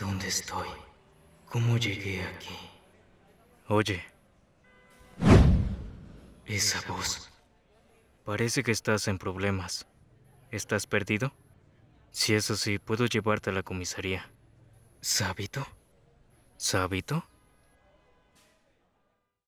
¿Dónde estoy? ¿Cómo llegué aquí? Oye. Esa voz. Parece que estás en problemas. ¿Estás perdido? Si es así, puedo llevarte a la comisaría. ¿Sábito? ¿Sábito?